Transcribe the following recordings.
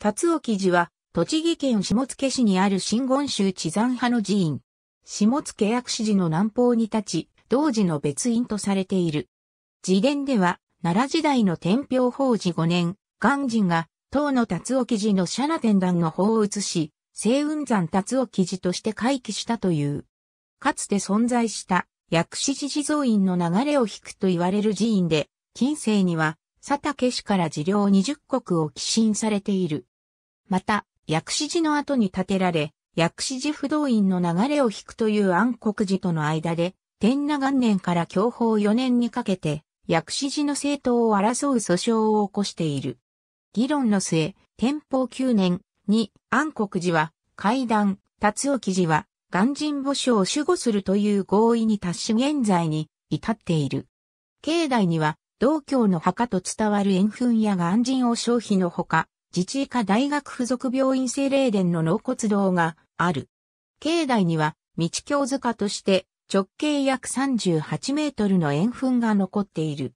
辰沖寺は、栃木県下野市にある真言宗地山派の寺院。下野薬師寺の南方に立ち、同時の別院とされている。寺伝では、奈良時代の天平法寺5年、元神が、唐の辰沖寺のシャナ天壇の法を移し、星雲山辰沖寺として回帰したという。かつて存在した薬師寺地蔵院の流れを引くと言われる寺院で、近世には、佐竹氏から寺領20国を寄進されている。また、薬師寺の後に建てられ、薬師寺不動院の流れを引くという暗黒寺との間で、天那元年から教法4年にかけて、薬師寺の政党を争う訴訟を起こしている。議論の末、天保9年に暗黒寺は、階段、達沖寺は、元人墓所を守護するという合意に達し現在に至っている。境内には、道教の墓と伝わる円墳や元人を消費のほか、自治医科大学附属病院精霊殿の納骨堂がある。境内には、道教塚として直径約38メートルの円墳が残っている。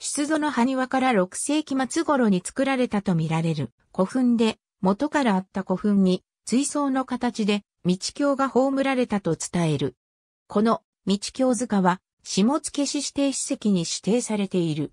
出土の埴輪から6世紀末頃に作られたとみられる古墳で、元からあった古墳に、追葬の形で、道教が葬られたと伝える。この、道教塚は、下付市指定史跡に指定されている。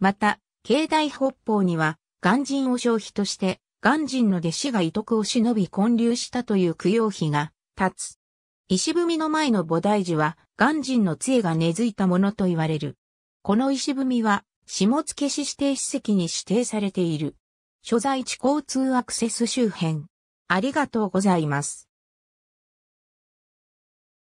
また、境内北方には、鑑真を消費として、鑑真の弟子が遺徳を忍び建立したという供養碑が立つ。石踏みの前の菩提寺は、鑑真の杖が根付いたものと言われる。この石踏みは、下付市指定史跡に指定されている。所在地交通アクセス周辺。ありがとうございます。